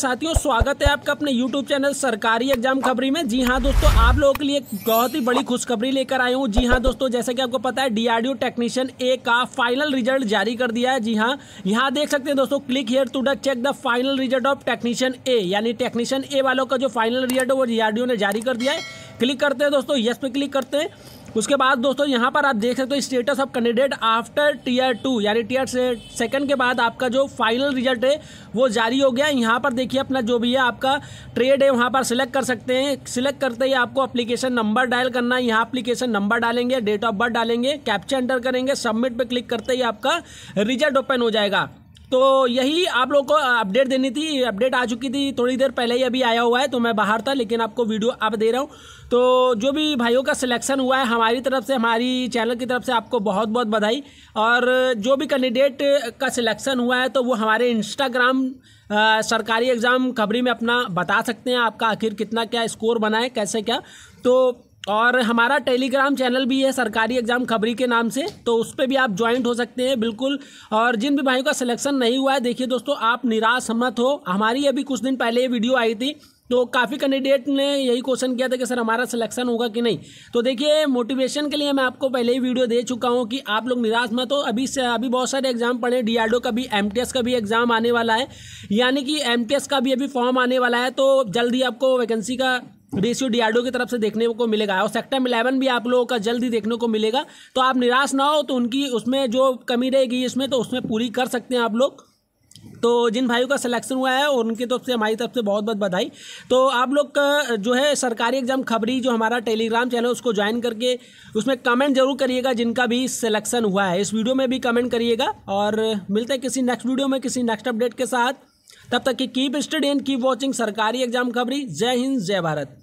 साथियों स्वागत है आपका अपने YouTube चैनल सरकारी एग्जाम खबरी में जी हाँ दोस्तों आप लोगों के लिए एक बहुत ही बड़ी खुशखबरी लेकर आया हूँ जी हाँ दोस्तों जैसे कि आपको पता है डीआरडीओ टेक्नीशियन ए का फाइनल रिजल्ट जारी कर दिया है जी हाँ यहाँ देख सकते हैं दोस्तों click here to the check the final result of technician A यानी टेक्नीशियन ए वालों का जो फाइनल रिजल्ट है वो डीआरडीओ ने जारी कर दिया है क्लिक करते हैं दोस्तों यस पे क्लिक करते हैं उसके बाद दोस्तों यहाँ पर आप देख सकते हो status of candidate after tier two यानी टीयर सेकंड के बाद आपका जो फाइनल रिजल्ट है वो जारी हो गया यहाँ पर देखिए अपना जो भी है आपका ट्रेड है वहाँ पर सिलेक्ट कर सकते हैं सिलेक्ट करते ही आपको अप्लीकेशन नंबर डायल करना है यहाँ अप्लीकेशन नंबर डालेंगे डेट ऑफ बर्थ डालेंगे कैप्चर एंटर करेंगे सबमिट पर क्लिक करते ही आपका रिजल्ट ओपन हो जाएगा तो यही आप लोगों को अपडेट देनी थी अपडेट आ चुकी थी थोड़ी देर पहले ही अभी आया हुआ है तो मैं बाहर था लेकिन आपको वीडियो आप दे रहा हूँ तो जो भी भाइयों का सिलेक्शन हुआ है हमारी तरफ से हमारी चैनल की तरफ से आपको बहुत बहुत बधाई और जो भी कैंडिडेट का सिलेक्शन हुआ है तो वो हमारे इंस्टाग्राम सरकारी एग्ज़ाम खबरी में अपना बता सकते हैं आपका आखिर कितना क्या स्कोर बना है कैसे क्या तो और हमारा टेलीग्राम चैनल भी है सरकारी एग्ज़ाम खबरी के नाम से तो उस पर भी आप ज्वाइंट हो सकते हैं बिल्कुल और जिन भी भाइयों का सिलेक्शन नहीं हुआ है देखिए दोस्तों आप निराश मत हो हमारी अभी कुछ दिन पहले ये वीडियो आई थी तो काफ़ी कैंडिडेट ने यही क्वेश्चन किया था कि सर हमारा सिलेक्शन होगा कि नहीं तो देखिए मोटिवेशन के लिए मैं आपको पहले ही वीडियो दे चुका हूँ कि आप लोग निराश मत हो अभी से अभी बहुत सारे एग्जाम पड़े डीआरडो का भी एमटीएस का भी एग्ज़ाम आने वाला है यानी कि एमटीएस का भी अभी फॉर्म आने वाला है तो जल्दी आपको वैकेंसी का रेशियो डीआरडीओ की तरफ से देखने को मिलेगा और सेक्टर इलेवन भी आप लोगों का जल्द ही देखने को मिलेगा तो आप निराश ना हो तो उनकी उसमें जो कमी रहेगी इसमें तो उसमें पूरी कर सकते हैं आप लोग तो जिन भाइयों का सिलेक्शन हुआ है और उनके तरफ से हमारी तरफ से बहुत बहुत बधाई तो आप लोग का जो है सरकारी एग्जाम खबरी जो हमारा टेलीग्राम चैनल है उसको ज्वाइन करके उसमें कमेंट जरूर करिएगा जिनका भी सिलेक्शन हुआ है इस वीडियो में भी कमेंट करिएगा और मिलते हैं किसी नेक्स्ट वीडियो में किसी नेक्स्ट अपडेट के साथ तब तक की keep study and keep watching सरकारी एग्जाम खबरी जय हिंद जय भारत